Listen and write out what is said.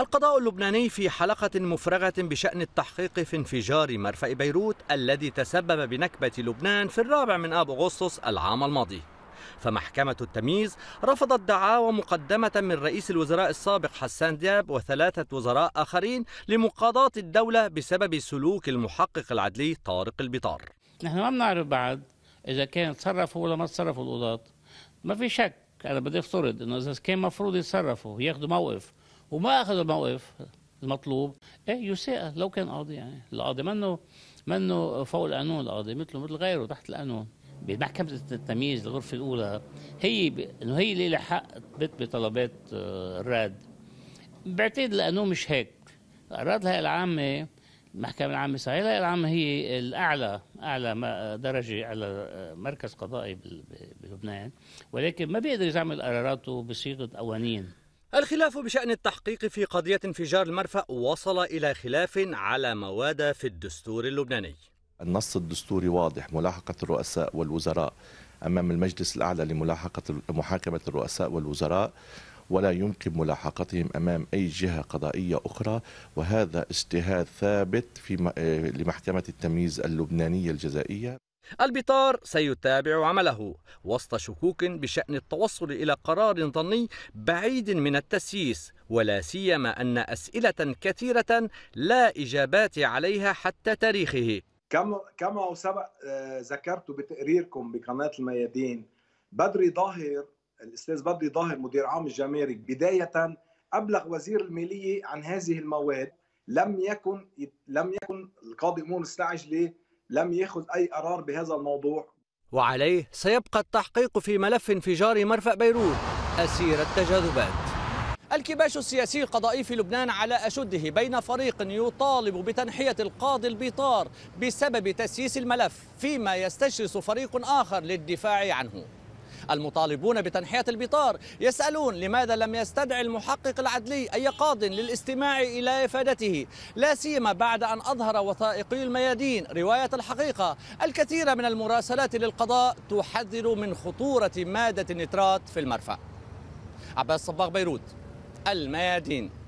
القضاء اللبناني في حلقة مفرغة بشأن التحقيق في انفجار مرفأ بيروت الذي تسبب بنكبة لبنان في الرابع من آب أغسطس العام الماضي فمحكمة التمييز رفضت دعاوى مقدمة من رئيس الوزراء السابق حسان دياب وثلاثة وزراء آخرين لمقاضاة الدولة بسبب سلوك المحقق العدلي طارق البطار نحن ما بنعرف بعد إذا كان تصرفوا ولا ما تصرفوا القضاة ما في شك أنا بدي أفترض إنه إذا كان مفروض يتصرفوا ياخذوا موقف وما اخذ الموقف المطلوب ايه يساءل لو كان قاضي يعني القاضي منه منه فوق القانون القاضي مثله مثل غيره تحت القانون بمحكمة التمييز الغرفة الأولى هي ب... إنه هي اللي لها حق تثبت بطلبات آه، الراد بعتقد القانون مش هيك الرد الهيئة العامة المحكمة العامة صحيح الهيئة العامة هي الأعلى أعلى درجة على آه، مركز قضائي بلبنان ولكن ما بيقدر يعمل قراراته بصيغة قوانين الخلاف بشأن التحقيق في قضية انفجار المرفأ وصل إلى خلاف على مواد في الدستور اللبناني النص الدستوري واضح ملاحقة الرؤساء والوزراء أمام المجلس الأعلى لملاحقة محاكمة الرؤساء والوزراء ولا يمكن ملاحقتهم امام اي جهه قضائيه اخرى وهذا اجتهاد ثابت في آه، لمحكمه التمييز اللبنانيه الجزائيه البطار سيتابع عمله وسط شكوك بشأن التوصل إلى قرار ظني بعيد من التسييس ولا سيما أن أسئلة كثيرة لا إجابات عليها حتى تاريخه كما كما سبق آه، ذكرت بتقريركم بقناة الميادين بدري ظاهر الأستاذ بدري ظاهر مدير عام الجمارك بداية أبلغ وزير المالية عن هذه المواد لم يكن لم يكن القاضي مونس مستعجلة لم ياخذ اي قرار بهذا الموضوع وعليه سيبقى التحقيق في ملف انفجار مرفأ بيروت أسير التجاذبات الكباش السياسي القضائي في لبنان على أشده بين فريق يطالب بتنحية القاضي البيطار بسبب تسييس الملف فيما يستشرس فريق آخر للدفاع عنه المطالبون بتنحية البطار يسألون لماذا لم يستدعي المحقق العدلي أي قاض للاستماع إلى إفادته لا سيما بعد أن أظهر وثائقي الميادين رواية الحقيقة الكثير من المراسلات للقضاء تحذر من خطورة مادة النترات في المرفأ عباس صباغ بيروت الميادين